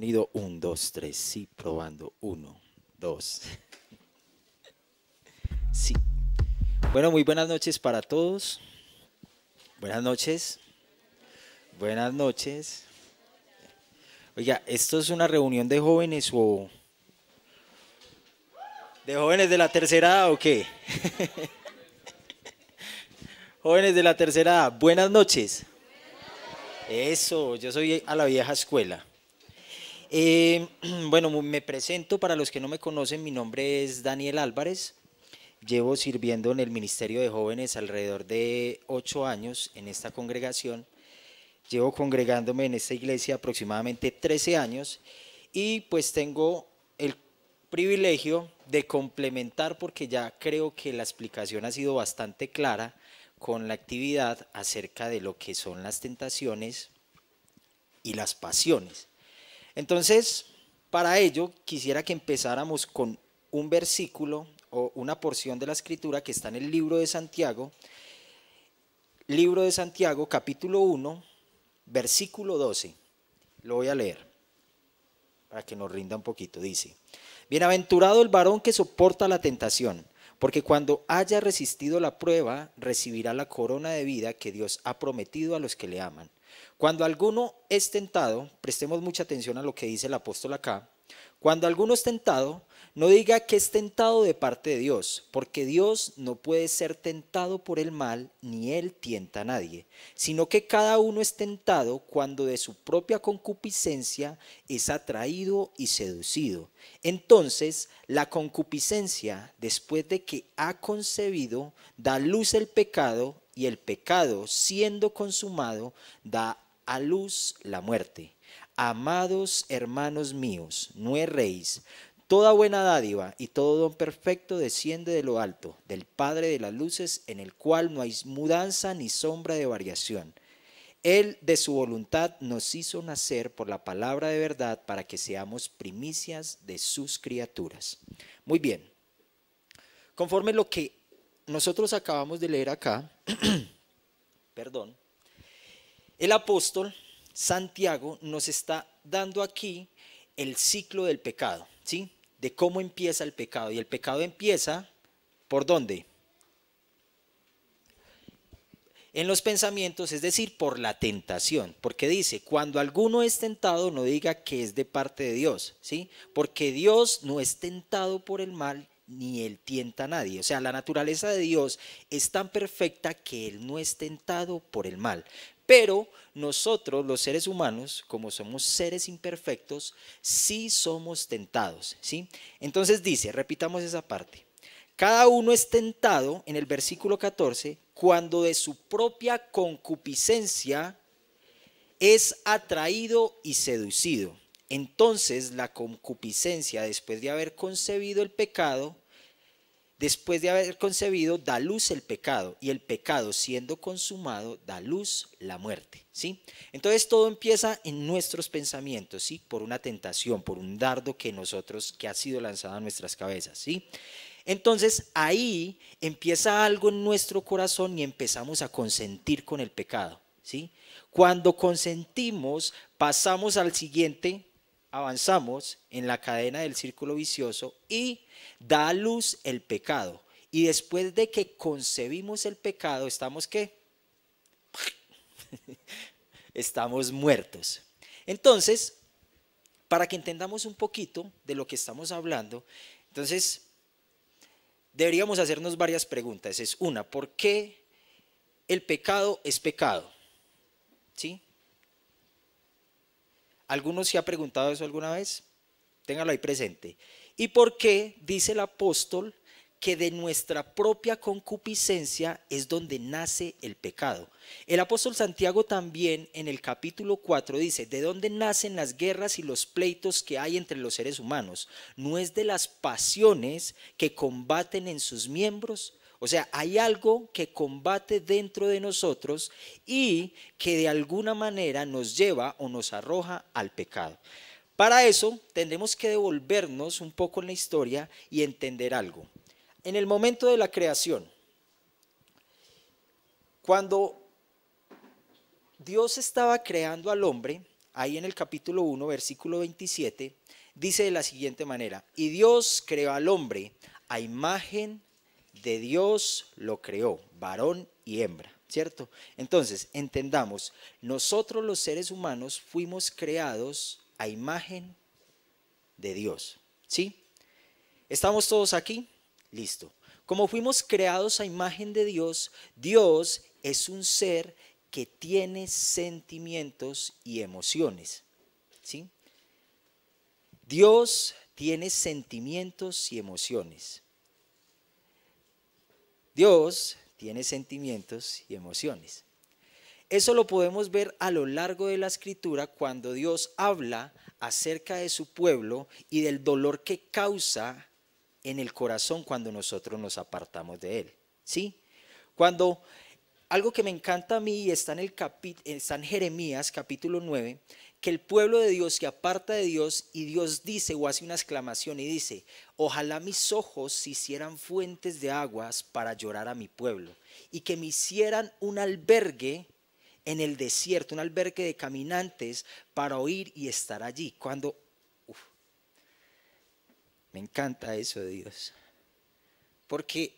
Sonido 1, 2, 3. Sí, probando. 1, 2. Sí. Bueno, muy buenas noches para todos. Buenas noches. Buenas noches. Oiga, ¿esto es una reunión de jóvenes o... ¿De jóvenes de la tercera edad o qué? jóvenes de la tercera edad, buenas noches. Eso, yo soy a la vieja escuela. Eh, bueno, me presento, para los que no me conocen, mi nombre es Daniel Álvarez. Llevo sirviendo en el Ministerio de Jóvenes alrededor de ocho años en esta congregación. Llevo congregándome en esta iglesia aproximadamente 13 años y pues tengo el privilegio de complementar porque ya creo que la explicación ha sido bastante clara con la actividad acerca de lo que son las tentaciones y las pasiones. Entonces, para ello, quisiera que empezáramos con un versículo o una porción de la escritura que está en el libro de Santiago, libro de Santiago capítulo 1, versículo 12. Lo voy a leer para que nos rinda un poquito. Dice, Bienaventurado el varón que soporta la tentación, porque cuando haya resistido la prueba, recibirá la corona de vida que Dios ha prometido a los que le aman. Cuando alguno es tentado, prestemos mucha atención a lo que dice el apóstol acá, cuando alguno es tentado, no diga que es tentado de parte de Dios, porque Dios no puede ser tentado por el mal, ni Él tienta a nadie, sino que cada uno es tentado cuando de su propia concupiscencia es atraído y seducido. Entonces, la concupiscencia, después de que ha concebido, da luz el pecado, y el pecado, siendo consumado, da a luz la muerte. Amados hermanos míos, no erréis. Toda buena dádiva y todo don perfecto desciende de lo alto, del Padre de las Luces, en el cual no hay mudanza ni sombra de variación. Él de su voluntad nos hizo nacer por la palabra de verdad para que seamos primicias de sus criaturas. Muy bien, conforme lo que nosotros acabamos de leer acá, perdón, el apóstol Santiago nos está dando aquí el ciclo del pecado, ¿sí? De cómo empieza el pecado. Y el pecado empieza por dónde? En los pensamientos, es decir, por la tentación. Porque dice, cuando alguno es tentado, no diga que es de parte de Dios, ¿sí? Porque Dios no es tentado por el mal ni él tienta a nadie. O sea, la naturaleza de Dios es tan perfecta que él no es tentado por el mal. Pero nosotros, los seres humanos, como somos seres imperfectos, sí somos tentados, ¿sí? Entonces dice, repitamos esa parte. Cada uno es tentado en el versículo 14 cuando de su propia concupiscencia es atraído y seducido. Entonces la concupiscencia, después de haber concebido el pecado, Después de haber concebido, da luz el pecado, y el pecado siendo consumado, da luz la muerte. ¿sí? Entonces todo empieza en nuestros pensamientos, ¿sí? por una tentación, por un dardo que nosotros, que ha sido lanzado a nuestras cabezas. ¿sí? Entonces ahí empieza algo en nuestro corazón y empezamos a consentir con el pecado. ¿sí? Cuando consentimos, pasamos al siguiente avanzamos en la cadena del círculo vicioso y da a luz el pecado. Y después de que concebimos el pecado, ¿estamos qué? estamos muertos. Entonces, para que entendamos un poquito de lo que estamos hablando, entonces, deberíamos hacernos varias preguntas. Es una, ¿por qué el pecado es pecado? ¿Sí? ¿Alguno se ha preguntado eso alguna vez? Téngalo ahí presente. ¿Y por qué dice el apóstol que de nuestra propia concupiscencia es donde nace el pecado? El apóstol Santiago también en el capítulo 4 dice, ¿de dónde nacen las guerras y los pleitos que hay entre los seres humanos? No es de las pasiones que combaten en sus miembros o sea, hay algo que combate dentro de nosotros y que de alguna manera nos lleva o nos arroja al pecado. Para eso tendremos que devolvernos un poco en la historia y entender algo. En el momento de la creación, cuando Dios estaba creando al hombre, ahí en el capítulo 1, versículo 27, dice de la siguiente manera, y Dios creó al hombre a imagen de Dios lo creó, varón y hembra, ¿cierto? Entonces, entendamos, nosotros los seres humanos fuimos creados a imagen de Dios, ¿sí? ¿Estamos todos aquí? Listo. Como fuimos creados a imagen de Dios, Dios es un ser que tiene sentimientos y emociones, ¿sí? Dios tiene sentimientos y emociones. Dios tiene sentimientos y emociones. Eso lo podemos ver a lo largo de la escritura cuando Dios habla acerca de su pueblo y del dolor que causa en el corazón cuando nosotros nos apartamos de Él. ¿Sí? Cuando algo que me encanta a mí está en, el está en Jeremías capítulo 9 que el pueblo de Dios se aparta de Dios y Dios dice o hace una exclamación y dice, ojalá mis ojos se hicieran fuentes de aguas para llorar a mi pueblo y que me hicieran un albergue en el desierto, un albergue de caminantes para oír y estar allí. Cuando... me encanta eso de Dios, porque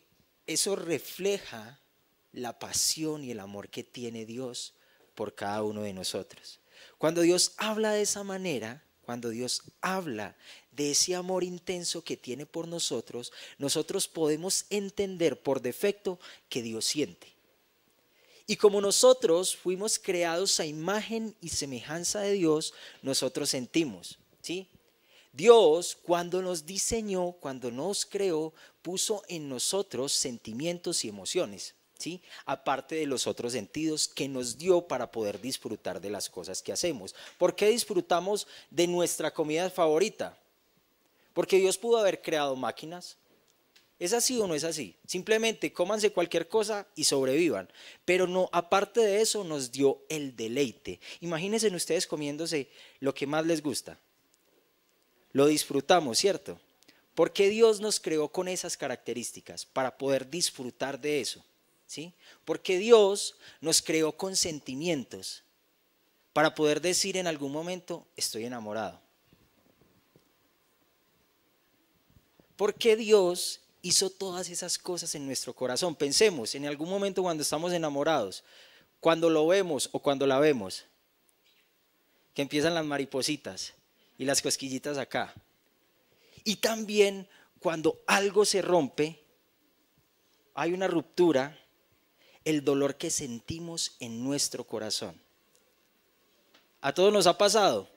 eso refleja la pasión y el amor que tiene Dios por cada uno de nosotros. Cuando Dios habla de esa manera, cuando Dios habla de ese amor intenso que tiene por nosotros, nosotros podemos entender por defecto que Dios siente. Y como nosotros fuimos creados a imagen y semejanza de Dios, nosotros sentimos, ¿sí? Dios cuando nos diseñó, cuando nos creó, puso en nosotros sentimientos y emociones. Aparte de los otros sentidos que nos dio para poder disfrutar de las cosas que hacemos. ¿Por qué disfrutamos de nuestra comida favorita? Porque Dios pudo haber creado máquinas. ¿Es así o no es así? Simplemente cómanse cualquier cosa y sobrevivan. Pero no, aparte de eso, nos dio el deleite. Imagínense ustedes comiéndose lo que más les gusta. Lo disfrutamos, ¿cierto? Porque Dios nos creó con esas características para poder disfrutar de eso. Porque Dios nos creó con sentimientos para poder decir en algún momento, estoy enamorado. Porque Dios hizo todas esas cosas en nuestro corazón. Pensemos en algún momento cuando estamos enamorados, cuando lo vemos o cuando la vemos, que empiezan las maripositas y las cosquillitas acá. Y también cuando algo se rompe, hay una ruptura el dolor que sentimos en nuestro corazón. ¿A todos nos ha pasado?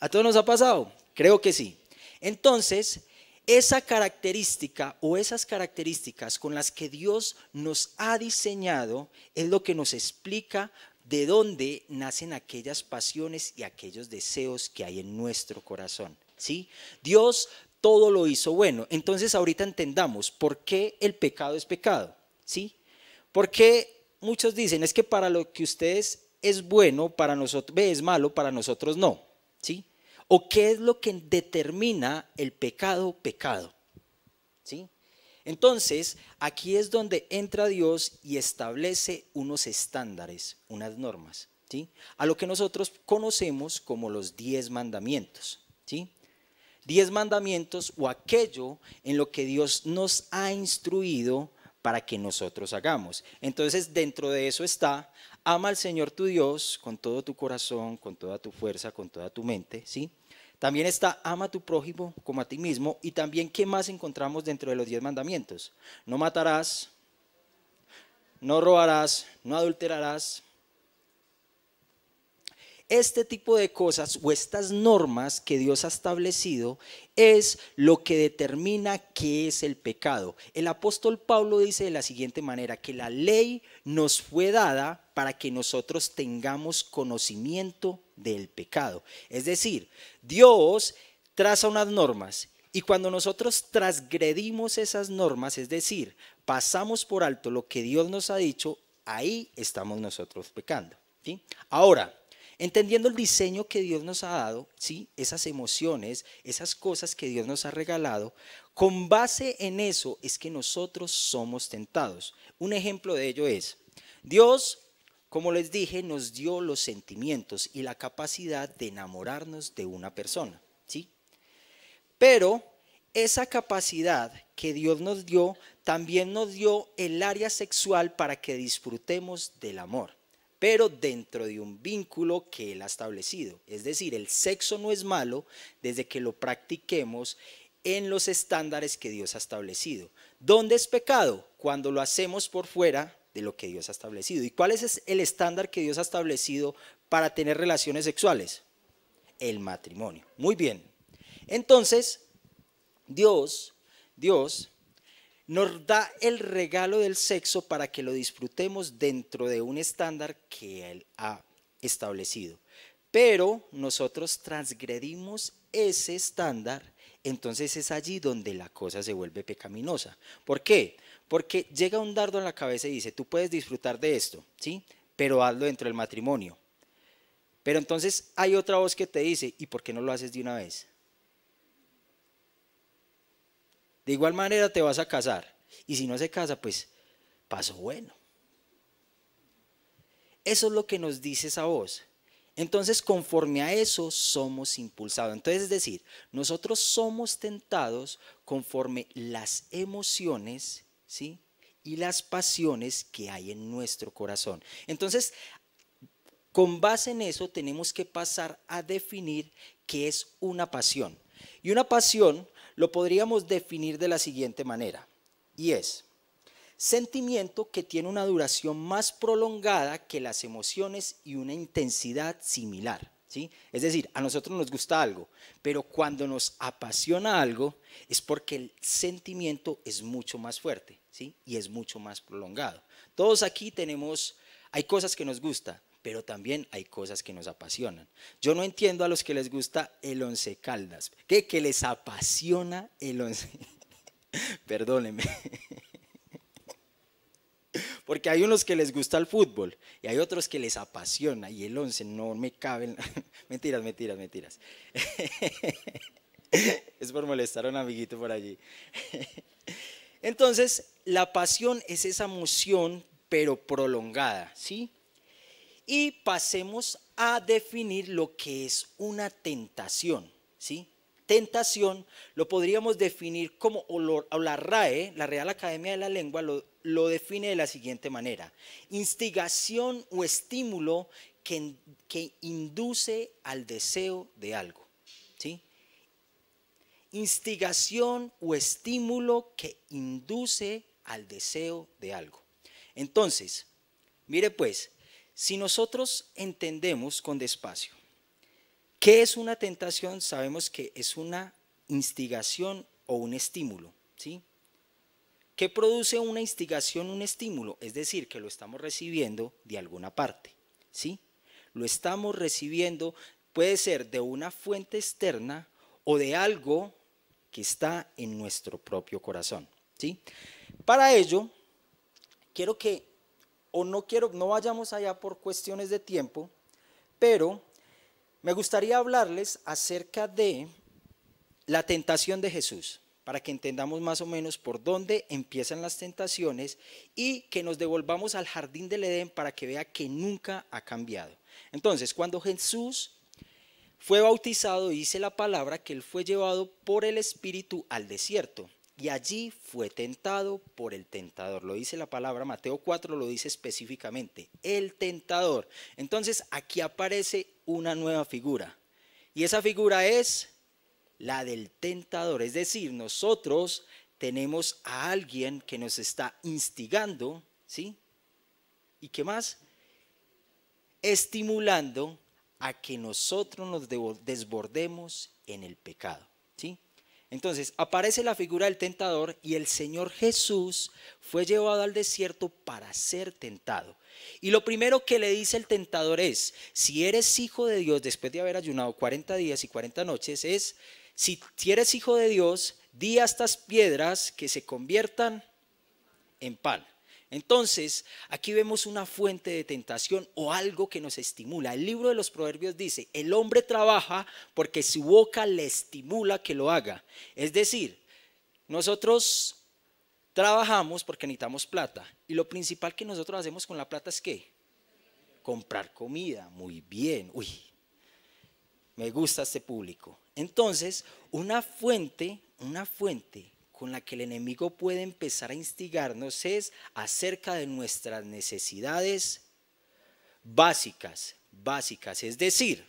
¿A todos nos ha pasado? Creo que sí. Entonces, esa característica o esas características con las que Dios nos ha diseñado es lo que nos explica de dónde nacen aquellas pasiones y aquellos deseos que hay en nuestro corazón. ¿Sí? Dios todo lo hizo bueno. Entonces ahorita entendamos por qué el pecado es pecado. ¿sí? Porque muchos dicen, es que para lo que ustedes es bueno, para nosotros es malo, para nosotros no, ¿sí? ¿O qué es lo que determina el pecado, pecado? ¿Sí? Entonces, aquí es donde entra Dios y establece unos estándares, unas normas, ¿sí? A lo que nosotros conocemos como los diez mandamientos, ¿sí? Diez mandamientos o aquello en lo que Dios nos ha instruido para que nosotros hagamos. Entonces, dentro de eso está, ama al Señor tu Dios con todo tu corazón, con toda tu fuerza, con toda tu mente, ¿sí? También está, ama a tu prójimo como a ti mismo. Y también, ¿qué más encontramos dentro de los diez mandamientos? No matarás, no robarás, no adulterarás, este tipo de cosas o estas normas que Dios ha establecido es lo que determina qué es el pecado. El apóstol Pablo dice de la siguiente manera, que la ley nos fue dada para que nosotros tengamos conocimiento del pecado. Es decir, Dios traza unas normas y cuando nosotros transgredimos esas normas, es decir, pasamos por alto lo que Dios nos ha dicho, ahí estamos nosotros pecando. ¿sí? Ahora, entendiendo el diseño que Dios nos ha dado, ¿sí? esas emociones, esas cosas que Dios nos ha regalado, con base en eso es que nosotros somos tentados. Un ejemplo de ello es, Dios, como les dije, nos dio los sentimientos y la capacidad de enamorarnos de una persona, ¿sí? Pero esa capacidad que Dios nos dio, también nos dio el área sexual para que disfrutemos del amor pero dentro de un vínculo que Él ha establecido. Es decir, el sexo no es malo desde que lo practiquemos en los estándares que Dios ha establecido. ¿Dónde es pecado? Cuando lo hacemos por fuera de lo que Dios ha establecido. ¿Y cuál es el estándar que Dios ha establecido para tener relaciones sexuales? El matrimonio. Muy bien. Entonces, Dios, Dios nos da el regalo del sexo para que lo disfrutemos dentro de un estándar que Él ha establecido. Pero nosotros transgredimos ese estándar, entonces es allí donde la cosa se vuelve pecaminosa. ¿Por qué? Porque llega un dardo en la cabeza y dice, tú puedes disfrutar de esto, ¿sí? Pero hazlo dentro del matrimonio. Pero entonces hay otra voz que te dice, ¿y por qué no lo haces de una vez? De igual manera te vas a casar. Y si no se casa, pues paso bueno. Eso es lo que nos dice esa voz. Entonces, conforme a eso, somos impulsados. Entonces, es decir, nosotros somos tentados conforme las emociones, ¿sí? Y las pasiones que hay en nuestro corazón. Entonces, con base en eso, tenemos que pasar a definir qué es una pasión. Y una pasión lo podríamos definir de la siguiente manera, y es sentimiento que tiene una duración más prolongada que las emociones y una intensidad similar. ¿sí? Es decir, a nosotros nos gusta algo, pero cuando nos apasiona algo es porque el sentimiento es mucho más fuerte ¿sí? y es mucho más prolongado. Todos aquí tenemos, hay cosas que nos gusta, pero también hay cosas que nos apasionan. Yo no entiendo a los que les gusta el once caldas, ¿Qué que les apasiona el once, perdóneme porque hay unos que les gusta el fútbol y hay otros que les apasiona y el once no me cabe, mentiras, mentiras, mentiras, es por molestar a un amiguito por allí. Entonces, la pasión es esa emoción pero prolongada, ¿sí? Y pasemos a definir lo que es una tentación, ¿sí? Tentación lo podríamos definir como, o, la RAE, la Real Academia de la Lengua, lo, define de la siguiente manera. Instigación o estímulo que, que induce al deseo de algo, ¿sí? Instigación o estímulo que induce al deseo de algo. Entonces, mire pues, si nosotros entendemos con despacio qué es una tentación, sabemos que es una instigación o un estímulo, ¿sí? ¿Qué produce una instigación, un estímulo? Es decir, que lo estamos recibiendo de alguna parte, ¿sí? Lo estamos recibiendo, puede ser de una fuente externa o de algo que está en nuestro propio corazón, ¿sí? Para ello, quiero que o no quiero, no vayamos allá por cuestiones de tiempo, pero me gustaría hablarles acerca de la tentación de Jesús, para que entendamos más o menos por dónde empiezan las tentaciones y que nos devolvamos al jardín del Edén para que vea que nunca ha cambiado. Entonces, cuando Jesús fue bautizado, dice la palabra que él fue llevado por el Espíritu al desierto y allí fue tentado por el tentador. Lo dice la palabra, Mateo 4 lo dice específicamente, el tentador. Entonces aquí aparece una nueva figura y esa figura es la del tentador. Es decir, nosotros tenemos a alguien que nos está instigando, ¿sí? ¿Y qué más? Estimulando a que nosotros nos desbordemos en el pecado, ¿sí? Entonces aparece la figura del tentador y el Señor Jesús fue llevado al desierto para ser tentado. Y lo primero que le dice el tentador es, si eres hijo de Dios después de haber ayunado 40 días y 40 noches, es, si, eres hijo de Dios, di a estas piedras que se conviertan en pan. Entonces, aquí vemos una fuente de tentación o algo que nos estimula. El libro de los Proverbios dice, el hombre trabaja porque su boca le estimula que lo haga. Es decir, nosotros trabajamos porque necesitamos plata. Y lo principal que nosotros hacemos con la plata es qué? Comprar comida. Muy bien. Uy, me gusta este público. Entonces, una fuente, una fuente con la que el enemigo puede empezar a instigarnos es acerca de nuestras necesidades básicas, básicas, es decir,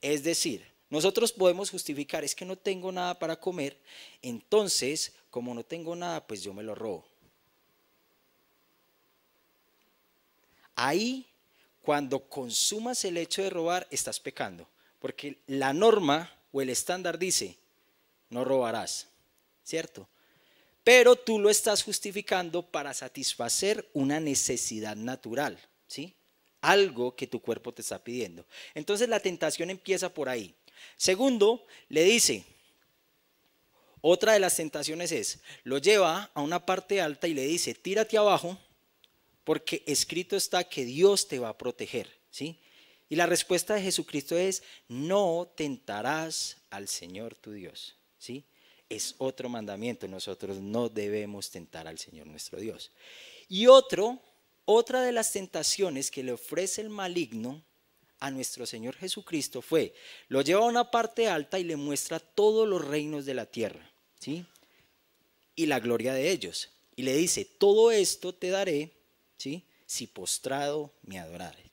es decir, nosotros podemos justificar, es que no tengo nada para comer, entonces, como no tengo nada, pues yo me lo robo. Ahí, cuando consumas el hecho de robar, estás pecando, porque la norma o el estándar dice, no robarás. ¿cierto? Pero tú lo estás justificando para satisfacer una necesidad natural, ¿sí? Algo que tu cuerpo te está pidiendo. Entonces la tentación empieza por ahí. Segundo, le dice, otra de las tentaciones es, lo lleva a una parte alta y le dice, tírate abajo porque escrito está que Dios te va a proteger, ¿sí? Y la respuesta de Jesucristo es, no tentarás al Señor tu Dios, ¿sí? es otro mandamiento. Nosotros no debemos tentar al Señor nuestro Dios. Y otro, otra de las tentaciones que le ofrece el maligno a nuestro Señor Jesucristo fue, lo lleva a una parte alta y le muestra todos los reinos de la tierra, ¿sí? Y la gloria de ellos. Y le dice, todo esto te daré, ¿sí? Si postrado me adorares.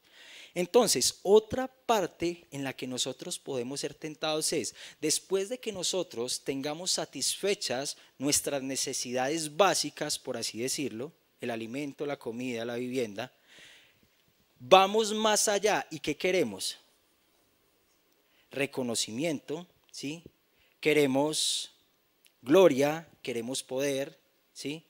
Entonces, otra parte en la que nosotros podemos ser tentados es, después de que nosotros tengamos satisfechas nuestras necesidades básicas, por así decirlo, el alimento, la comida, la vivienda, vamos más allá y ¿qué queremos? Reconocimiento, ¿sí? Queremos gloria, queremos poder, ¿sí?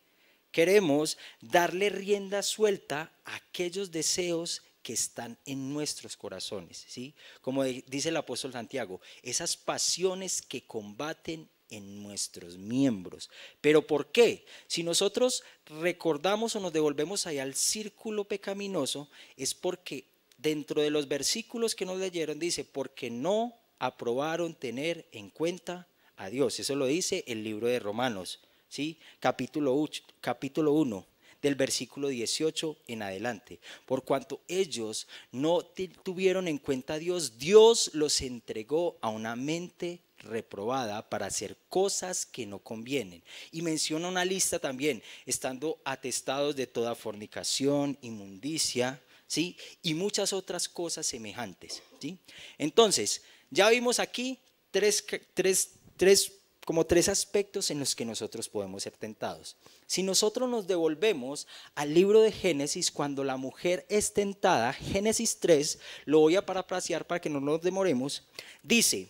Queremos darle rienda suelta a aquellos deseos que están en nuestros corazones, ¿sí? Como dice el apóstol Santiago, esas pasiones que combaten en nuestros miembros. ¿Pero por qué? Si nosotros recordamos o nos devolvemos ahí al círculo pecaminoso, es porque dentro de los versículos que nos leyeron dice, porque no aprobaron tener en cuenta a Dios. Eso lo dice el libro de Romanos, ¿sí? Capítulo 1 capítulo 1, del versículo 18 en adelante. Por cuanto ellos no tuvieron en cuenta a Dios, Dios los entregó a una mente reprobada para hacer cosas que no convienen. Y menciona una lista también, estando atestados de toda fornicación, inmundicia, ¿sí? Y muchas otras cosas semejantes, ¿sí? Entonces, ya vimos aquí tres, tres, tres como tres aspectos en los que nosotros podemos ser tentados. Si nosotros nos devolvemos al libro de Génesis, cuando la mujer es tentada, Génesis 3, lo voy a parafrasear para que no nos demoremos, dice,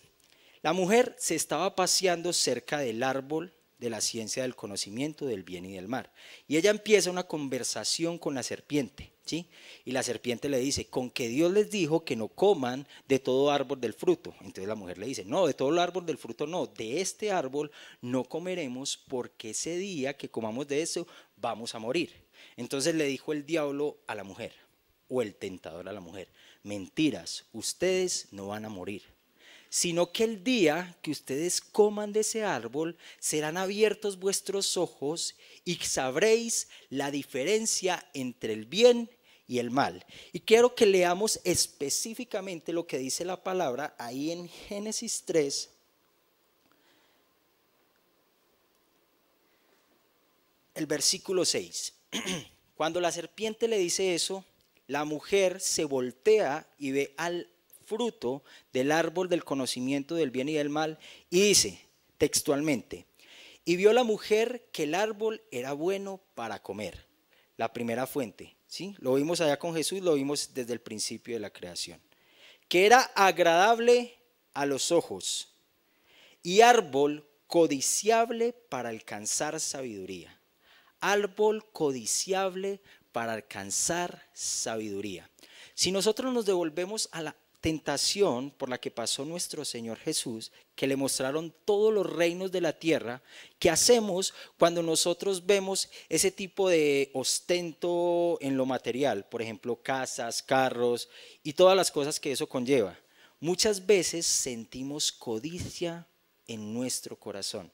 la mujer se estaba paseando cerca del árbol de la ciencia del conocimiento del bien y del mal, y ella empieza una conversación con la serpiente. Y la serpiente le dice, con que Dios les dijo que no coman de todo árbol del fruto. Entonces la mujer le dice, no, de todo el árbol del fruto no, de este árbol no comeremos porque ese día que comamos de eso vamos a morir. Entonces le dijo el diablo a la mujer, o el tentador a la mujer, mentiras, ustedes no van a morir sino que el día que ustedes coman de ese árbol serán abiertos vuestros ojos y sabréis la diferencia entre el bien y el mal. Y quiero que leamos específicamente lo que dice la palabra ahí en Génesis 3. El versículo 6. Cuando la serpiente le dice eso, la mujer se voltea y ve al fruto del árbol del conocimiento del bien y del mal y dice textualmente, y vio la mujer que el árbol era bueno para comer, la primera fuente lo vimos allá con Jesús, lo vimos desde el principio de la creación. Que era agradable a los ojos y árbol codiciable para alcanzar sabiduría. Árbol codiciable para alcanzar sabiduría. Si nosotros nos devolvemos a la tentación por la que pasó nuestro Señor Jesús, que le mostraron todos los reinos de la tierra, ¿qué hacemos cuando nosotros vemos ese tipo de ostento en lo material? Por ejemplo, casas, carros y todas las cosas que eso conlleva. Muchas veces sentimos codicia en nuestro corazón.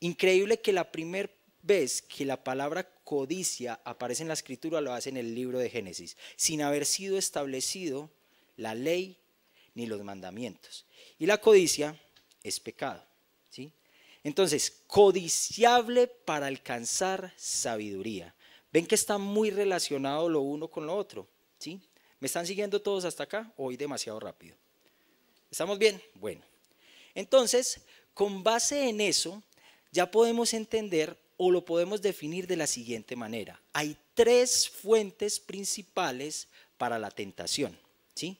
Increíble que la primera vez que la palabra codicia aparece en la escritura lo hace en el libro de Génesis, sin haber sido establecido la ley ni los mandamientos. Y la codicia es pecado. ¿sí? Entonces, codiciable para alcanzar sabiduría. Ven que está muy relacionado lo uno con lo otro. ¿sí? ¿Me están siguiendo todos hasta acá? Hoy demasiado rápido. ¿Estamos bien? Bueno. Entonces, con base en eso, ya podemos entender o lo podemos definir de la siguiente manera. Hay tres fuentes principales para la tentación. ¿sí?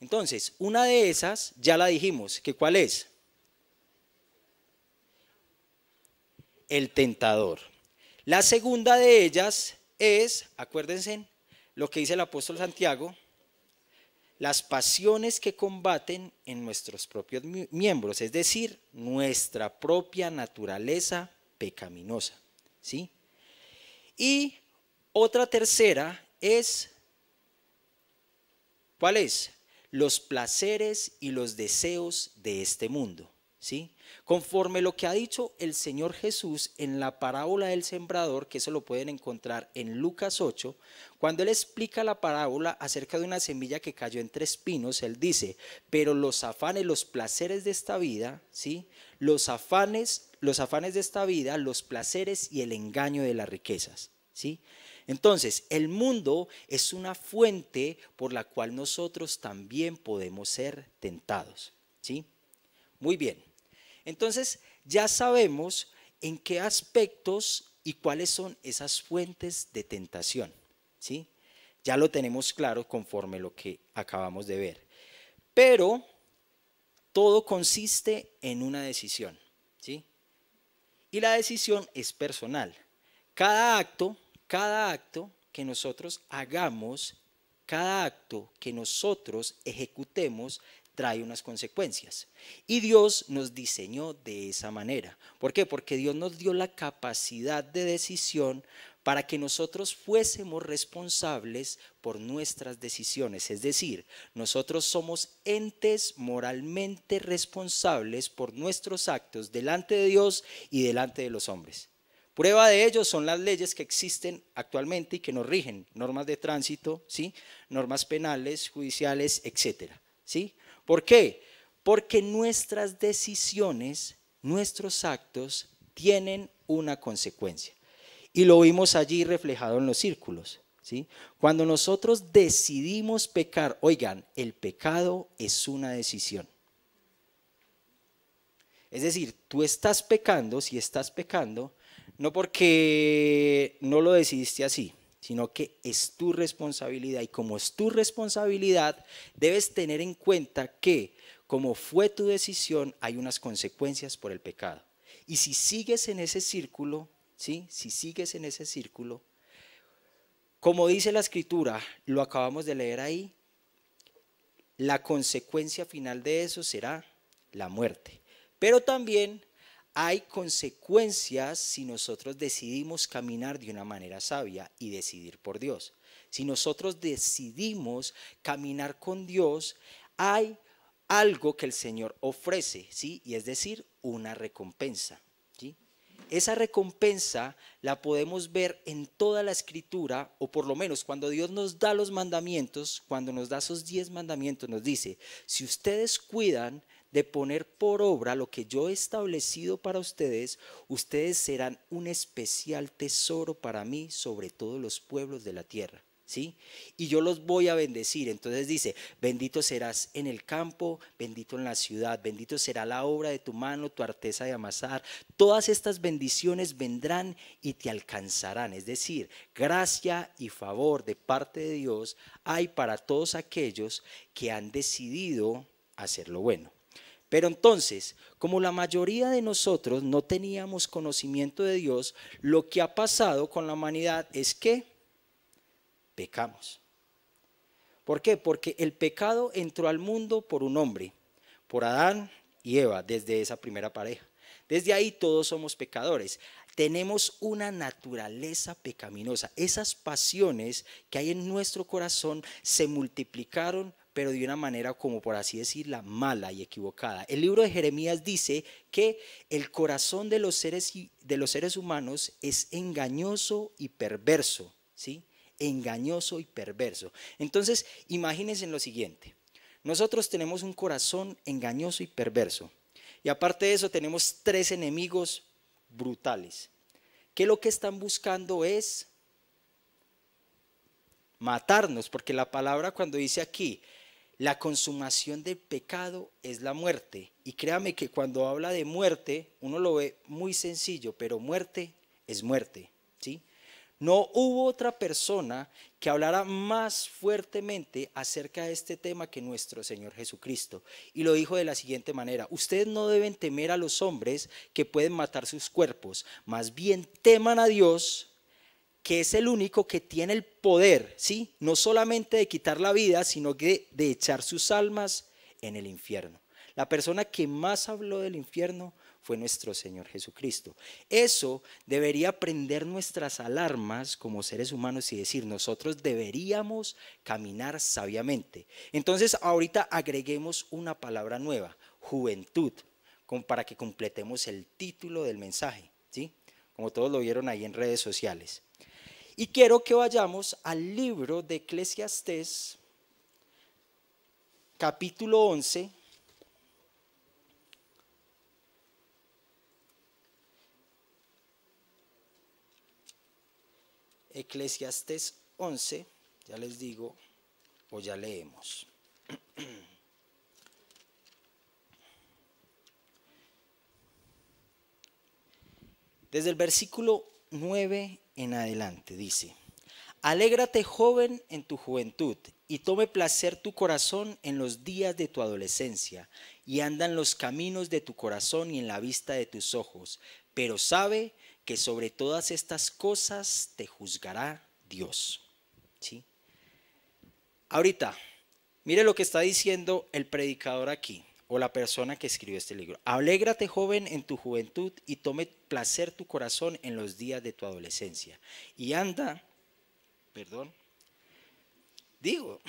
Entonces, una de esas ya la dijimos, que cuál es? El tentador. La segunda de ellas es, acuérdense, lo que dice el apóstol Santiago, las pasiones que combaten en nuestros propios miembros, es decir, nuestra propia naturaleza pecaminosa, ¿sí? Y otra tercera es ¿Cuál es? los placeres y los deseos de este mundo. ¿Sí? Conforme lo que ha dicho el Señor Jesús en la parábola del sembrador, que eso lo pueden encontrar en Lucas 8, cuando él explica la parábola acerca de una semilla que cayó entre espinos, él dice, pero los afanes, los placeres de esta vida, ¿sí? Los afanes, los afanes de esta vida, los placeres y el engaño de las riquezas, ¿sí? Entonces, el mundo es una fuente por la cual nosotros también podemos ser tentados. ¿Sí? Muy bien. Entonces, ya sabemos en qué aspectos y cuáles son esas fuentes de tentación. ¿Sí? Ya lo tenemos claro conforme lo que acabamos de ver. Pero todo consiste en una decisión. ¿Sí? Y la decisión es personal. Cada acto cada acto que nosotros hagamos, cada acto que nosotros ejecutemos, trae unas consecuencias. Y Dios nos diseñó de esa manera. ¿Por qué? Porque Dios nos dio la capacidad de decisión para que nosotros fuésemos responsables por nuestras decisiones. Es decir, nosotros somos entes moralmente responsables por nuestros actos delante de Dios y delante de los hombres. Prueba de ello son las leyes que existen actualmente y que nos rigen, normas de tránsito, ¿sí? normas penales, judiciales, etc. ¿sí? ¿Por qué? Porque nuestras decisiones, nuestros actos, tienen una consecuencia. Y lo vimos allí reflejado en los círculos. ¿Sí? Cuando nosotros decidimos pecar, oigan, el pecado es una decisión. Es decir, tú estás pecando, si estás pecando, no porque no lo decidiste así, sino que es tu responsabilidad. Y como es tu responsabilidad, debes tener en cuenta que como fue tu decisión, hay unas consecuencias por el pecado. Y si sigues en ese círculo, ¿sí? Si sigues en ese círculo, como dice la escritura, lo acabamos de leer ahí, la consecuencia final de eso será la muerte. Pero también hay consecuencias si nosotros decidimos caminar de una manera sabia y decidir por Dios. Si nosotros decidimos caminar con Dios, hay algo que el Señor ofrece, ¿sí? Y es decir, una recompensa, Esa recompensa la podemos ver en toda la escritura, o por lo menos cuando Dios nos da los mandamientos, cuando nos da esos diez mandamientos, nos dice, si ustedes cuidan de poner por obra lo que yo he establecido para ustedes, ustedes serán un especial tesoro para mí sobre todos los pueblos de la tierra. ¿Sí? Y yo los voy a bendecir. Entonces dice, bendito serás en el campo, bendito en la ciudad, bendito será la obra de tu mano, tu arteza de amasar. Todas estas bendiciones vendrán y te alcanzarán. Es decir, gracia y favor de parte de Dios hay para todos aquellos que han decidido hacer lo bueno. Pero entonces, como la mayoría de nosotros no teníamos conocimiento de Dios, lo que ha pasado con la humanidad es que pecamos. ¿Por qué? Porque el pecado entró al mundo por un hombre, por Adán y Eva, desde esa primera pareja. Desde ahí todos somos pecadores. Tenemos una naturaleza pecaminosa. Esas pasiones que hay en nuestro corazón se multiplicaron pero de una manera como por así decirla, mala y equivocada. El libro de Jeremías dice que el corazón de los seres, de los seres humanos es engañoso y perverso, ¿sí? Engañoso y perverso. Entonces, imagínense lo siguiente. Nosotros tenemos un corazón engañoso y perverso. Y aparte de eso, tenemos tres enemigos brutales, que lo que están buscando es matarnos, porque la palabra cuando dice aquí, la consumación del pecado es la muerte. Y créame que cuando habla de muerte, uno lo ve muy sencillo, pero muerte es muerte. ¿sí? No hubo otra persona que hablara más fuertemente acerca de este tema que nuestro Señor Jesucristo. Y lo dijo de la siguiente manera, ustedes no deben temer a los hombres que pueden matar sus cuerpos, más bien teman a Dios que es el único que tiene el poder, ¿sí? No solamente de quitar la vida, sino de, de echar sus almas en el infierno. La persona que más habló del infierno fue nuestro Señor Jesucristo. Eso debería prender nuestras alarmas como seres humanos y decir, nosotros deberíamos caminar sabiamente. Entonces, ahorita agreguemos una palabra nueva, juventud, para que completemos el título del mensaje, ¿sí? Como todos lo vieron ahí en redes sociales. Y quiero que vayamos al libro de Eclesiastés, capítulo 11. Eclesiastés 11, ya les digo, o ya leemos. Desde el versículo 9 en adelante. Dice, alégrate joven en tu juventud y tome placer tu corazón en los días de tu adolescencia y andan los caminos de tu corazón y en la vista de tus ojos, pero sabe que sobre todas estas cosas te juzgará Dios. ¿Sí? Ahorita, mire lo que está diciendo el predicador aquí o la persona que escribió este libro. Alégrate joven en tu juventud y tome placer tu corazón en los días de tu adolescencia. Y anda, perdón, digo,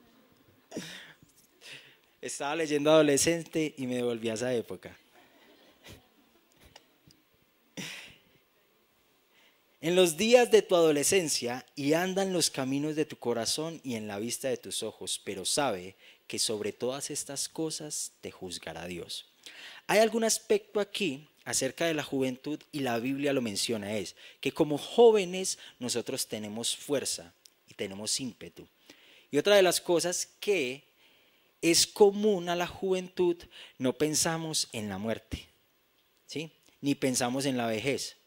estaba leyendo adolescente y me devolví a esa época. En los días de tu adolescencia y andan los caminos de tu corazón y en la vista de tus ojos, pero sabe que sobre todas estas cosas te juzgará Dios. Hay algún aspecto aquí acerca de la juventud y la Biblia lo menciona, es que como jóvenes nosotros tenemos fuerza y tenemos ímpetu. Y otra de las cosas que es común a la juventud, no pensamos en la muerte, ¿sí? ni pensamos en la vejez.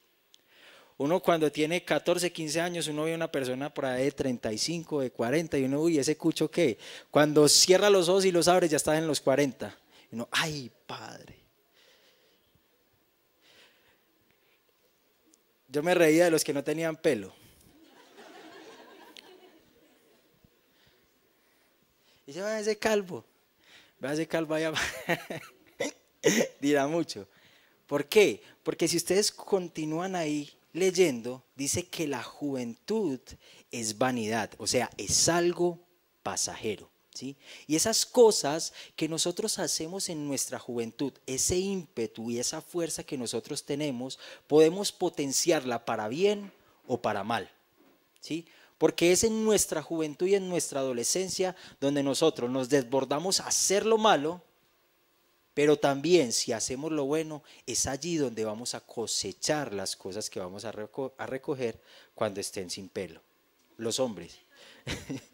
Uno cuando tiene 14, 15 años, uno ve a una persona por ahí de 35, de 40, y uno, uy, ese cucho qué. Cuando cierra los ojos y los abre, ya está en los 40. Y uno, ay, padre. Yo me reía de los que no tenían pelo. Y yo, vea ese calvo, vea ese calvo allá, dirá mucho. ¿Por qué? Porque si ustedes continúan ahí, leyendo, dice que la juventud es vanidad, o sea, es algo pasajero. ¿Sí? Y esas cosas que nosotros hacemos en nuestra juventud, ese ímpetu y esa fuerza que nosotros tenemos, podemos potenciarla para bien o para mal. ¿Sí? Porque es en nuestra juventud y en nuestra adolescencia donde nosotros nos desbordamos a hacer lo malo pero también si hacemos lo bueno, es allí donde vamos a cosechar las cosas que vamos a, recoger cuando estén sin pelo. Los hombres.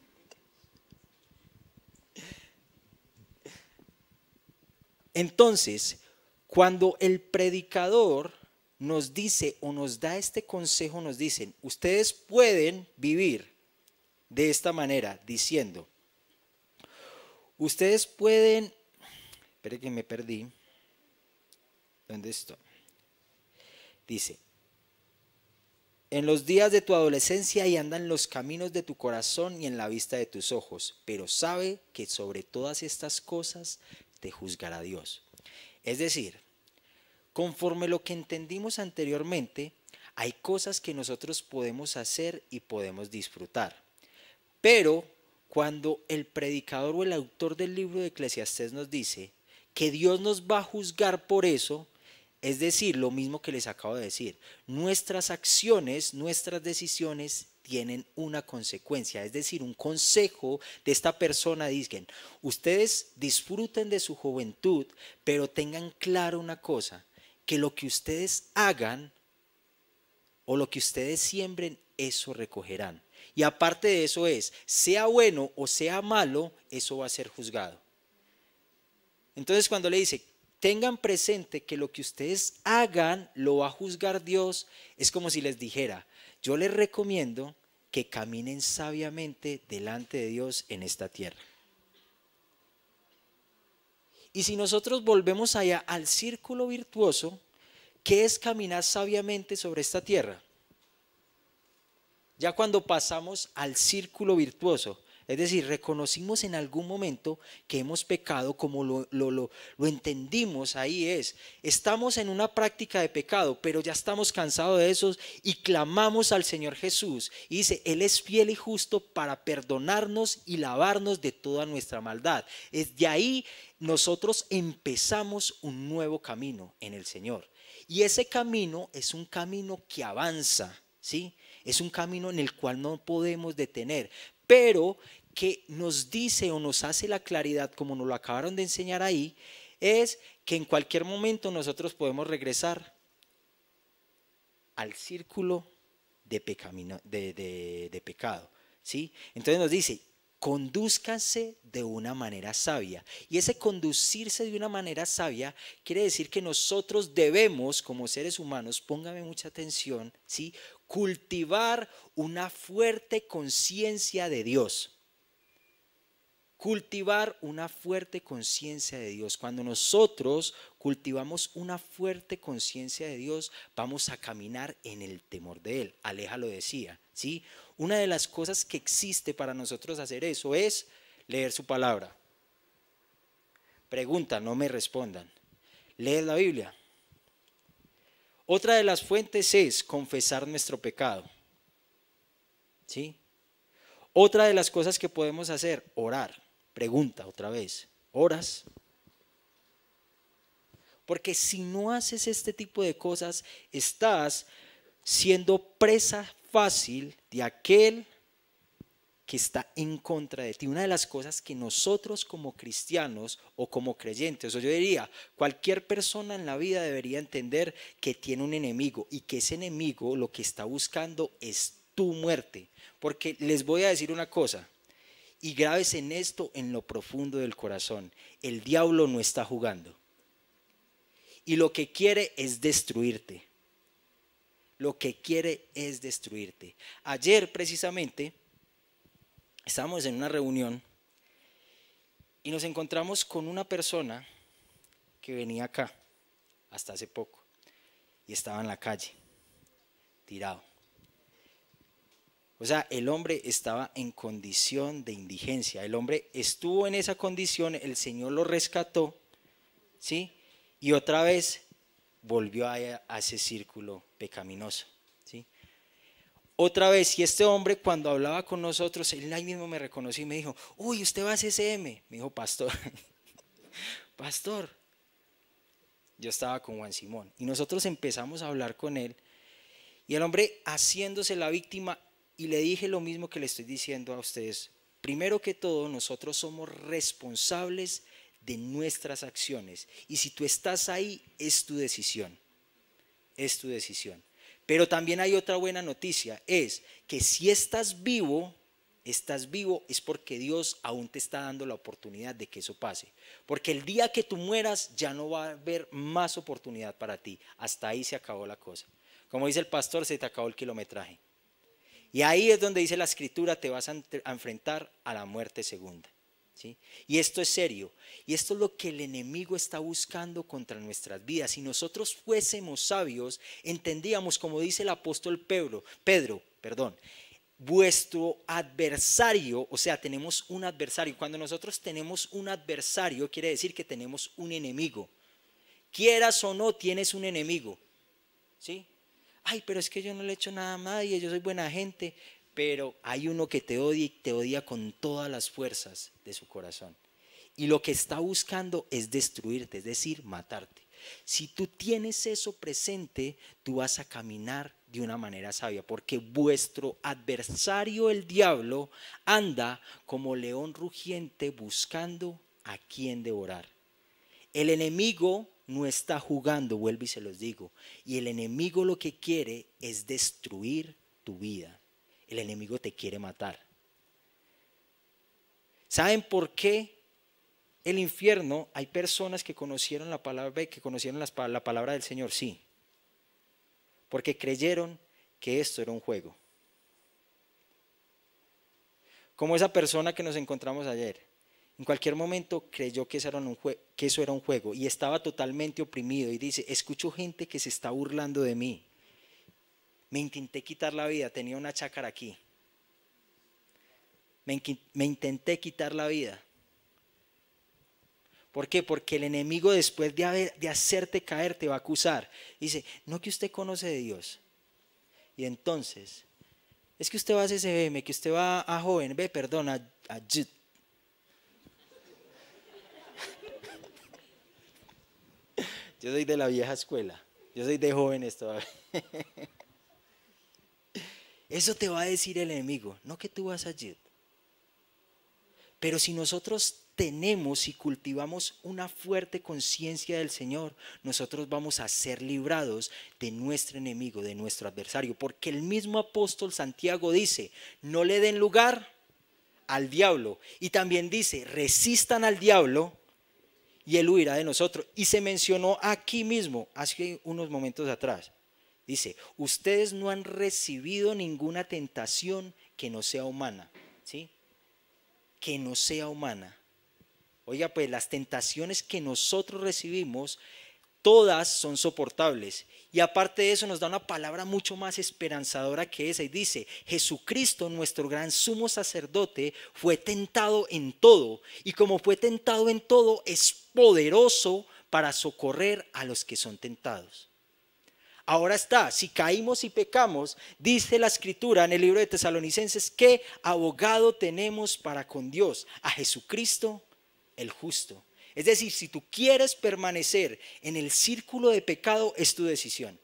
Entonces, cuando el predicador nos dice o nos da este consejo, nos dicen, ustedes pueden vivir de esta manera, diciendo, ustedes pueden Espera que me perdí. ¿Dónde estoy? Dice, en los días de tu adolescencia y andan los caminos de tu corazón y en la vista de tus ojos, pero sabe que sobre todas estas cosas te juzgará Dios. Es decir, conforme lo que entendimos anteriormente, hay cosas que nosotros podemos hacer y podemos disfrutar. Pero cuando el predicador o el autor del libro de Eclesiastés nos dice, que Dios nos va a juzgar por eso, es decir, lo mismo que les acabo de decir, nuestras acciones, nuestras decisiones tienen una consecuencia, es decir, un consejo de esta persona, dicen, ustedes disfruten de su juventud, pero tengan claro una cosa, que lo que ustedes hagan o lo que ustedes siembren, eso recogerán. Y aparte de eso es, sea bueno o sea malo, eso va a ser juzgado. Entonces cuando le dice, tengan presente que lo que ustedes hagan lo va a juzgar Dios, es como si les dijera, yo les recomiendo que caminen sabiamente delante de Dios en esta tierra. Y si nosotros volvemos allá al círculo virtuoso, ¿qué es caminar sabiamente sobre esta tierra? Ya cuando pasamos al círculo virtuoso, es decir, reconocimos en algún momento que hemos pecado como lo, lo, entendimos, ahí es. Estamos en una práctica de pecado, pero ya estamos cansados de eso y clamamos al Señor Jesús. Y dice, Él es fiel y justo para perdonarnos y lavarnos de toda nuestra maldad. Es de ahí nosotros empezamos un nuevo camino en el Señor. Y ese camino es un camino que avanza, ¿sí? Es un camino en el cual no podemos detener, pero que nos dice o nos hace la claridad, como nos lo acabaron de enseñar ahí, es que en cualquier momento nosotros podemos regresar al círculo de, de, pecado. ¿sí? Entonces nos dice, conduzcanse de una manera sabia. Y ese conducirse de una manera sabia quiere decir que nosotros debemos, como seres humanos, póngame mucha atención, ¿sí? cultivar una fuerte conciencia de Dios cultivar una fuerte conciencia de Dios. Cuando nosotros cultivamos una fuerte conciencia de Dios, vamos a caminar en el temor de Él. Aleja lo decía, ¿sí? Una de las cosas que existe para nosotros hacer eso es leer su palabra. Pregunta, no me respondan. Leer la Biblia. Otra de las fuentes es confesar nuestro pecado. ¿Sí? Otra de las cosas que podemos hacer, orar. Pregunta otra vez, ¿Horas? Porque si no haces este tipo de cosas, estás siendo presa fácil de aquel que está en contra de ti. Una de las cosas que nosotros como cristianos o como creyentes, o yo diría, cualquier persona en la vida debería entender que tiene un enemigo y que ese enemigo lo que está buscando es tu muerte. Porque les voy a decir una cosa, y graves en esto en lo profundo del corazón. El diablo no está jugando. Y lo que quiere es destruirte. Lo que quiere es destruirte. Ayer precisamente estábamos en una reunión y nos encontramos con una persona que venía acá hasta hace poco y estaba en la calle, tirado. O sea, el hombre estaba en condición de indigencia. El hombre estuvo en esa condición, el Señor lo rescató, ¿sí? Y otra vez volvió a, ese círculo pecaminoso, ¿sí? Otra vez, y este hombre cuando hablaba con nosotros, él ahí mismo me reconoció y me dijo, uy, usted va a CCM. Me dijo, pastor, pastor, yo estaba con Juan Simón. Y nosotros empezamos a hablar con él. Y el hombre haciéndose la víctima y le dije lo mismo que le estoy diciendo a ustedes. Primero que todo, nosotros somos responsables de nuestras acciones. Y si tú estás ahí, es tu decisión. Es tu decisión. Pero también hay otra buena noticia, es que si estás vivo, estás vivo es porque Dios aún te está dando la oportunidad de que eso pase. Porque el día que tú mueras ya no va a haber más oportunidad para ti. Hasta ahí se acabó la cosa. Como dice el pastor, se te acabó el kilometraje. Y ahí es donde dice la escritura, te vas a enfrentar a la muerte segunda. ¿sí? Y esto es serio. Y esto es lo que el enemigo está buscando contra nuestras vidas. Si nosotros fuésemos sabios, entendíamos, como dice el apóstol Pedro, Pedro, perdón, vuestro adversario, o sea, tenemos un adversario. Cuando nosotros tenemos un adversario, quiere decir que tenemos un enemigo. Quieras o no, tienes un enemigo. ¿Sí? ay, pero es que yo no le he hecho nada a nadie, yo soy buena gente, pero hay uno que te odia y te odia con todas las fuerzas de su corazón. Y lo que está buscando es destruirte, es decir, matarte. Si tú tienes eso presente, tú vas a caminar de una manera sabia, porque vuestro adversario, el diablo, anda como león rugiente buscando a quien devorar. El enemigo no está jugando, vuelvo y se los digo. Y el enemigo lo que quiere es destruir tu vida. El enemigo te quiere matar. ¿Saben por qué el infierno? Hay personas que conocieron la palabra, que conocieron la palabra del Señor, sí. Porque creyeron que esto era un juego. Como esa persona que nos encontramos ayer en cualquier momento creyó que eso, era un juego y estaba totalmente oprimido y dice, escucho gente que se está burlando de mí. Me intenté quitar la vida, tenía una chácara aquí. Me, intenté quitar la vida. ¿Por qué? Porque el enemigo después de, de hacerte caer te va a acusar. Dice, no que usted conoce de Dios. Y entonces, es que usted va a CCBM, que usted va a joven, ve, perdona, a, a Yo soy de la vieja escuela. Yo soy de jóvenes todavía. Eso te va a decir el enemigo, no que tú vas allí. Pero si nosotros tenemos y cultivamos una fuerte conciencia del Señor, nosotros vamos a ser librados de nuestro enemigo, de nuestro adversario. Porque el mismo apóstol Santiago dice, no le den lugar al diablo. Y también dice, resistan al diablo y Él huirá de nosotros. Y se mencionó aquí mismo, hace unos momentos atrás. Dice, ustedes no han recibido ninguna tentación que no sea humana, ¿sí? Que no sea humana. Oiga, pues las tentaciones que nosotros recibimos, todas son soportables y aparte de eso nos da una palabra mucho más esperanzadora que esa y dice, Jesucristo nuestro gran sumo sacerdote fue tentado en todo y como fue tentado en todo es poderoso para socorrer a los que son tentados. Ahora está, si caímos y pecamos, dice la escritura en el libro de Tesalonicenses, qué abogado tenemos para con Dios, a Jesucristo el justo. Es decir, si tú quieres permanecer en el círculo de pecado, es tu decisión.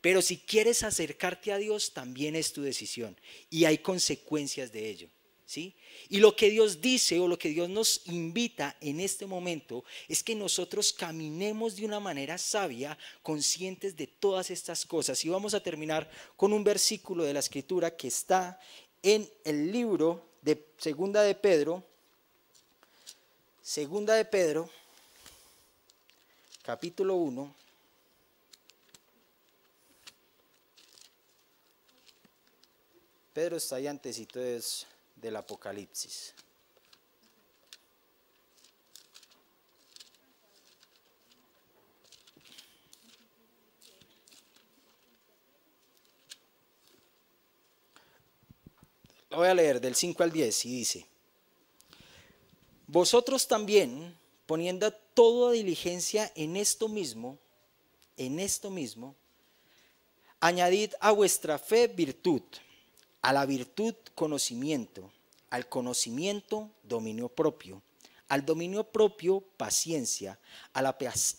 Pero si quieres acercarte a Dios, también es tu decisión. Y hay consecuencias de ello. ¿Sí? Y lo que Dios dice o lo que Dios nos invita en este momento es que nosotros caminemos de una manera sabia, conscientes de todas estas cosas. Y vamos a terminar con un versículo de la escritura que está en el libro de Segunda de Pedro, Segunda de Pedro, capítulo 1. Pedro está ahí todo es del Apocalipsis. Lo voy a leer del 5 al 10 y dice, vosotros también, poniendo toda diligencia en esto mismo, en esto mismo, añadid a vuestra fe virtud, a la virtud conocimiento, al conocimiento dominio propio, al dominio propio paciencia, a la,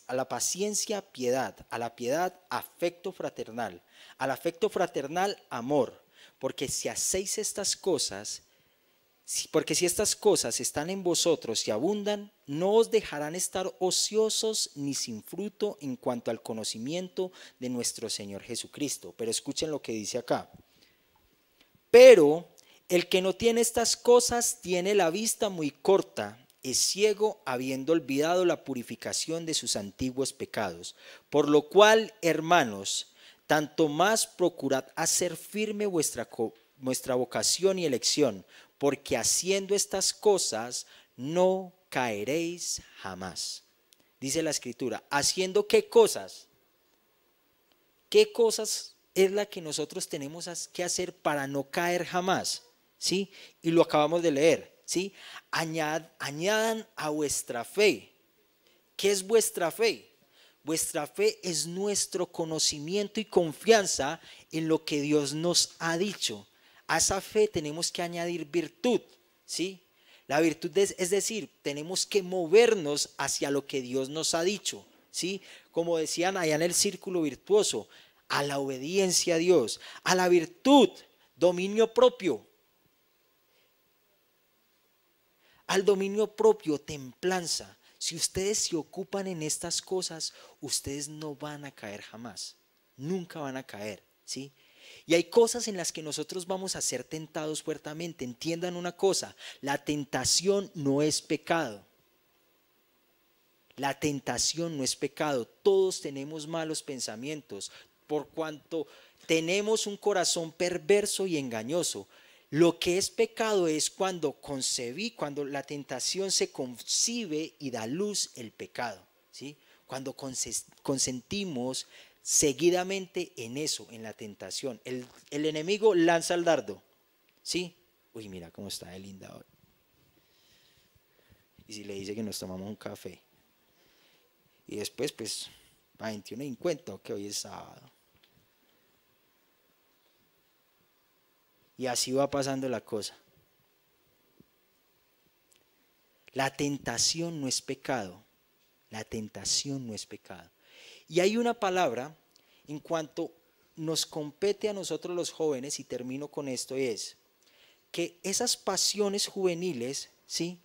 a la paciencia piedad, a la piedad afecto fraternal, al afecto fraternal amor, porque si hacéis estas cosas, porque si estas cosas están en vosotros y abundan, no os dejarán estar ociosos ni sin fruto en cuanto al conocimiento de nuestro Señor Jesucristo. Pero escuchen lo que dice acá. Pero el que no tiene estas cosas tiene la vista muy corta, es ciego habiendo olvidado la purificación de sus antiguos pecados. Por lo cual, hermanos, tanto más procurad hacer firme vuestra, vuestra vocación y elección porque haciendo estas cosas no caeréis jamás. Dice la escritura, haciendo qué cosas? ¿Qué cosas es la que nosotros tenemos que hacer para no caer jamás? ¿Sí? Y lo acabamos de leer, ¿sí? Añad, añadan a vuestra fe. ¿Qué es vuestra fe? Vuestra fe es nuestro conocimiento y confianza en lo que Dios nos ha dicho a esa fe tenemos que añadir virtud, ¿sí? La virtud es, decir, tenemos que movernos hacia lo que Dios nos ha dicho, ¿sí? Como decían allá en el círculo virtuoso, a la obediencia a Dios, a la virtud, dominio propio, al dominio propio, templanza. Si ustedes se ocupan en estas cosas, ustedes no van a caer jamás. Nunca van a caer, ¿sí? Y hay cosas en las que nosotros vamos a ser tentados fuertemente. Entiendan una cosa, la tentación no es pecado. La tentación no es pecado. Todos tenemos malos pensamientos. Por cuanto tenemos un corazón perverso y engañoso. Lo que es pecado es cuando concebí, cuando la tentación se concibe y da luz el pecado. ¿sí? Cuando consentimos seguidamente en eso, en la tentación. El, enemigo lanza el dardo, ¿sí? Uy, mira cómo está de linda hoy. Y si le dice que nos tomamos un café. Y después, pues, a 21 y 50, que hoy es sábado. Y así va pasando la cosa. La tentación no es pecado. La tentación no es pecado. Y hay una palabra en cuanto nos compete a nosotros los jóvenes, y termino con esto, es que esas pasiones juveniles, ¿sí?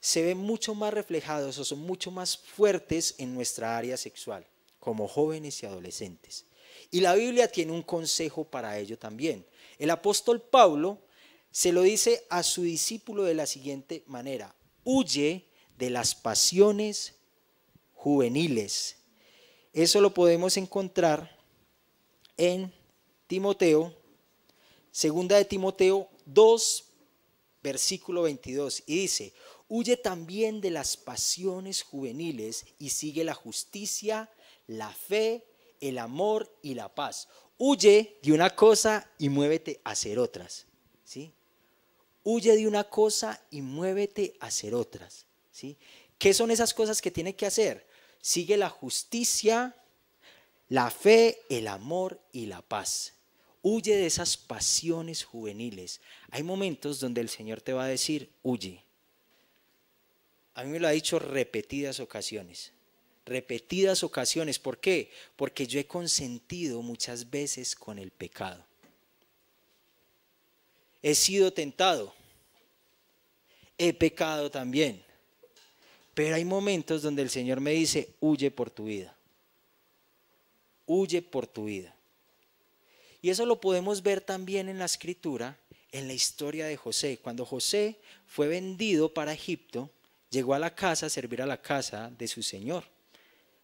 Se ven mucho más reflejadas o son mucho más fuertes en nuestra área sexual, como jóvenes y adolescentes. Y la Biblia tiene un consejo para ello también. El apóstol Pablo se lo dice a su discípulo de la siguiente manera, huye de las pasiones juveniles eso lo podemos encontrar en Timoteo, segunda de Timoteo 2, versículo 22, y dice, huye también de las pasiones juveniles y sigue la justicia, la fe, el amor y la paz. Huye de una cosa y muévete a hacer otras, ¿sí? Huye de una cosa y muévete a hacer otras, ¿sí? ¿Qué son esas cosas que tiene que hacer? sigue la justicia, la fe, el amor y la paz. Huye de esas pasiones juveniles. Hay momentos donde el Señor te va a decir, huye. A mí me lo ha dicho repetidas ocasiones. Repetidas ocasiones. ¿Por qué? Porque yo he consentido muchas veces con el pecado. He sido tentado. He pecado también. Pero hay momentos donde el Señor me dice, huye por tu vida. Huye por tu vida. Y eso lo podemos ver también en la escritura, en la historia de José. Cuando José fue vendido para Egipto, llegó a la casa a servir a la casa de su señor,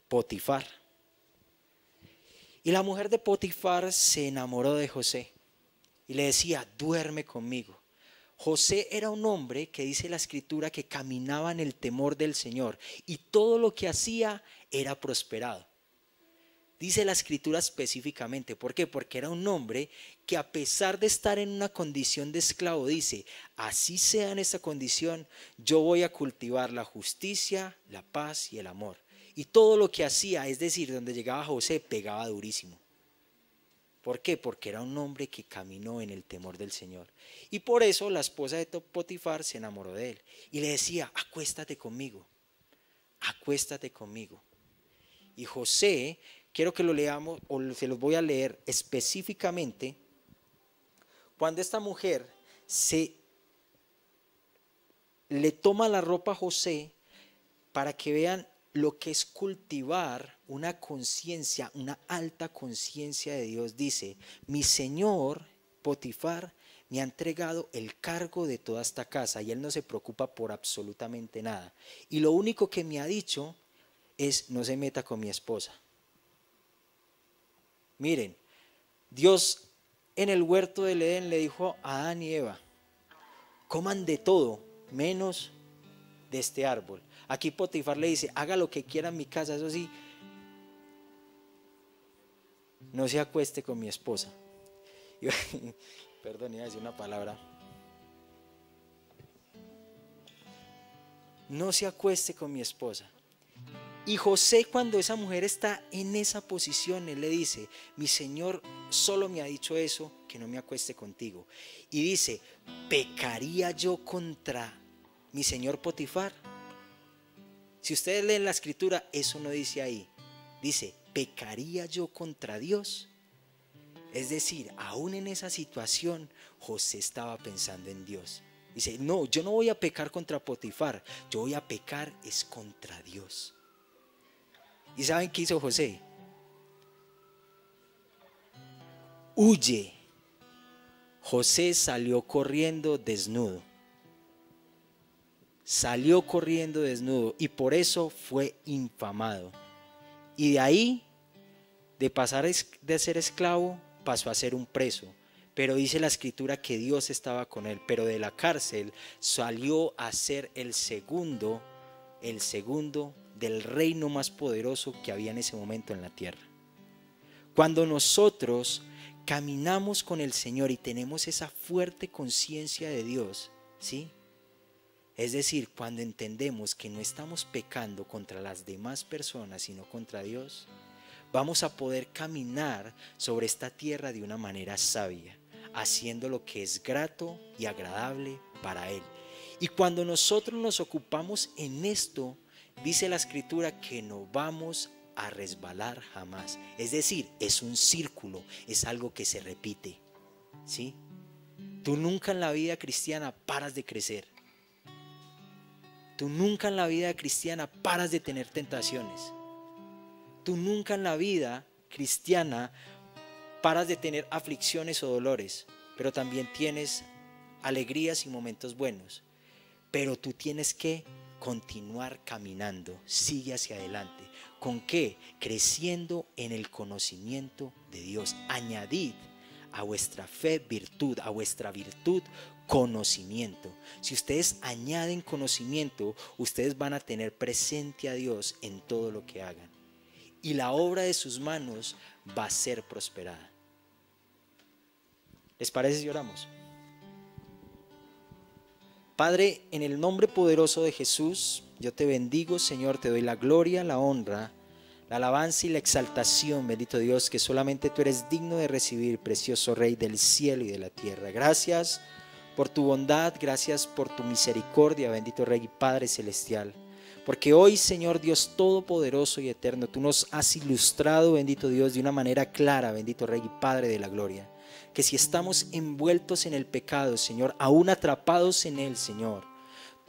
Potifar. Y la mujer de Potifar se enamoró de José y le decía, duerme conmigo. José era un hombre que dice la escritura que caminaba en el temor del Señor y todo lo que hacía era prosperado. Dice la escritura específicamente, ¿por qué? Porque era un hombre que a pesar de estar en una condición de esclavo, dice, así sea en esa condición, yo voy a cultivar la justicia, la paz y el amor. Y todo lo que hacía, es decir, donde llegaba José, pegaba durísimo. ¿Por qué? Porque era un hombre que caminó en el temor del Señor. Y por eso la esposa de Potifar se enamoró de él y le decía, acuéstate conmigo, acuéstate conmigo. Y José, quiero que lo leamos, o se los voy a leer específicamente, cuando esta mujer se le toma la ropa a José para que vean lo que es cultivar una conciencia, una alta conciencia de Dios. Dice, mi Señor Potifar me ha entregado el cargo de toda esta casa y él no se preocupa por absolutamente nada. Y lo único que me ha dicho es, no se meta con mi esposa. Miren, Dios en el huerto del Edén le dijo a Adán y Eva, coman de todo menos de este árbol. Aquí Potifar le dice, haga lo que quiera en mi casa, eso sí, no se acueste con mi esposa. perdón, iba a decir una palabra. No se acueste con mi esposa. Y José cuando esa mujer está en esa posición, él le dice, mi Señor solo me ha dicho eso, que no me acueste contigo. Y dice, ¿pecaría yo contra mi Señor Potifar? Si ustedes leen la escritura, eso no dice ahí. Dice, ¿pecaría yo contra Dios? Es decir, aún en esa situación, José estaba pensando en Dios. Dice, no, yo no voy a pecar contra Potifar, yo voy a pecar es contra Dios. ¿Y saben qué hizo José? Huye. José salió corriendo desnudo. Salió corriendo desnudo y por eso fue infamado. Y de ahí de pasar de ser esclavo pasó a ser un preso, pero dice la escritura que Dios estaba con él, pero de la cárcel salió a ser el segundo, el segundo del reino más poderoso que había en ese momento en la tierra. Cuando nosotros caminamos con el Señor y tenemos esa fuerte conciencia de Dios, ¿sí? Es decir, cuando entendemos que no estamos pecando contra las demás personas, sino contra Dios, vamos a poder caminar sobre esta tierra de una manera sabia, haciendo lo que es grato y agradable para Él. Y cuando nosotros nos ocupamos en esto, dice la escritura que no vamos a resbalar jamás. Es decir, es un círculo, es algo que se repite. ¿Sí? Tú nunca en la vida cristiana paras de crecer. Tú nunca en la vida cristiana paras de tener tentaciones. Tú nunca en la vida cristiana paras de tener aflicciones o dolores, pero también tienes alegrías y momentos buenos. Pero tú tienes que continuar caminando, sigue hacia adelante. ¿Con qué? Creciendo en el conocimiento de Dios. Añadid a vuestra fe virtud, a vuestra virtud conocimiento. Si ustedes añaden conocimiento, ustedes van a tener presente a Dios en todo lo que hagan y la obra de sus manos va a ser prosperada. ¿Les parece Lloramos. oramos? Padre, en el nombre poderoso de Jesús, yo te bendigo, Señor, te doy la gloria, la honra, la alabanza y la exaltación, bendito Dios, que solamente tú eres digno de recibir, precioso Rey del cielo y de la tierra. Gracias por tu bondad, gracias por tu misericordia, bendito Rey y Padre Celestial. Porque hoy, Señor Dios Todopoderoso y Eterno, tú nos has ilustrado, bendito Dios, de una manera clara, bendito Rey y Padre de la Gloria. Que si estamos envueltos en el pecado, Señor, aún atrapados en él, Señor,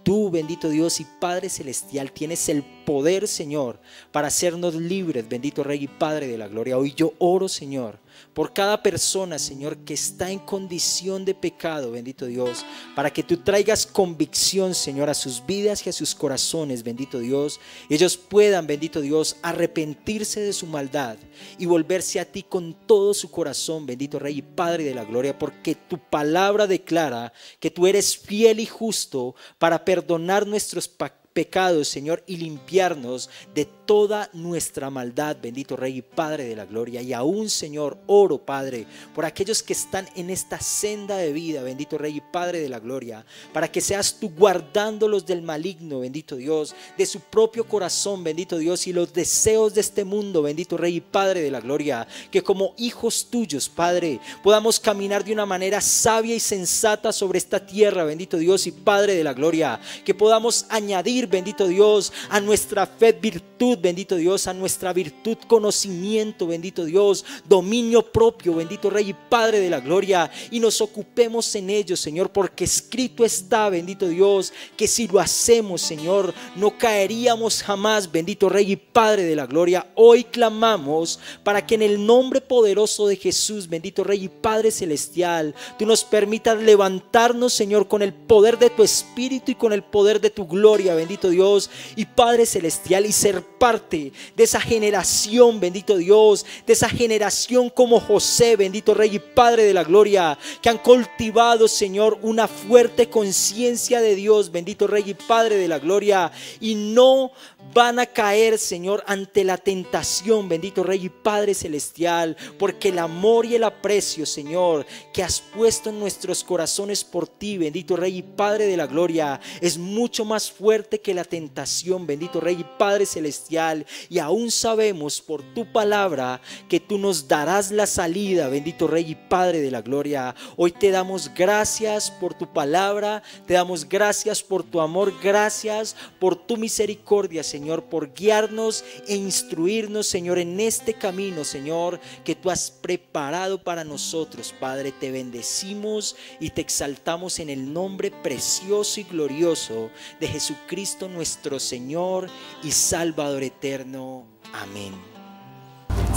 Tú, bendito Dios y Padre Celestial, tienes el poder, Señor, para hacernos libres, bendito Rey y Padre de la Gloria. Hoy yo oro, Señor, por cada persona, Señor, que está en condición de pecado, bendito Dios, para que tú traigas convicción, Señor, a sus vidas y a sus corazones, bendito Dios, y ellos puedan, bendito Dios, arrepentirse de su maldad y volverse a ti con todo su corazón, bendito Rey y Padre de la Gloria, porque tu palabra declara que tú eres fiel y justo para perdonar nuestros pecados pecados, Señor, y limpiarnos de toda nuestra maldad, bendito Rey y Padre de la Gloria. Y aún, Señor, oro, Padre, por aquellos que están en esta senda de vida, bendito Rey y Padre de la Gloria, para que seas tú guardándolos del maligno, bendito Dios, de su propio corazón, bendito Dios, y los deseos de este mundo, bendito Rey y Padre de la Gloria, que como hijos tuyos, Padre, podamos caminar de una manera sabia y sensata sobre esta tierra, bendito Dios y Padre de la Gloria, que podamos añadir bendito Dios, a nuestra fe virtud, bendito Dios, a nuestra virtud conocimiento, bendito Dios, dominio propio, bendito Rey y Padre de la gloria, y nos ocupemos en ello, Señor, porque escrito está, bendito Dios, que si lo hacemos, Señor, no caeríamos jamás, bendito Rey y Padre de la gloria. Hoy clamamos para que en el nombre poderoso de Jesús, bendito Rey y Padre celestial, tú nos permitas levantarnos, Señor, con el poder de tu espíritu y con el poder de tu gloria, bendito bendito Dios, y Padre Celestial, y ser parte de esa generación, bendito Dios, de esa generación como José, bendito Rey y Padre de la Gloria, que han cultivado, Señor, una fuerte conciencia de Dios, bendito Rey y Padre de la Gloria, y no van a caer, Señor, ante la tentación, bendito Rey y Padre Celestial, porque el amor y el aprecio, Señor, que has puesto en nuestros corazones por ti, bendito Rey y Padre de la Gloria, es mucho más fuerte que la tentación, bendito Rey y Padre Celestial, y aún sabemos por tu palabra que tú nos darás la salida, bendito Rey y Padre de la Gloria. Hoy te damos gracias por tu palabra, te damos gracias por tu amor, gracias por tu misericordia, Señor Señor, por guiarnos e instruirnos, Señor, en este camino, Señor, que tú has preparado para nosotros. Padre, te bendecimos y te exaltamos en el nombre precioso y glorioso de Jesucristo nuestro Señor y Salvador eterno. Amén.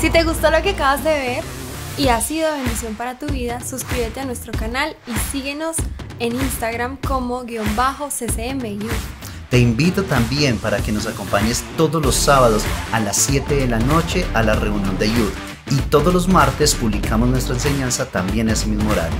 Si te gustó lo que acabas de ver y ha sido bendición para tu vida, suscríbete a nuestro canal y síguenos en Instagram como guión bajo te invito también para que nos acompañes todos los sábados a las 7 de la noche a la reunión de Youth y todos los martes publicamos nuestra enseñanza también a ese mismo horario.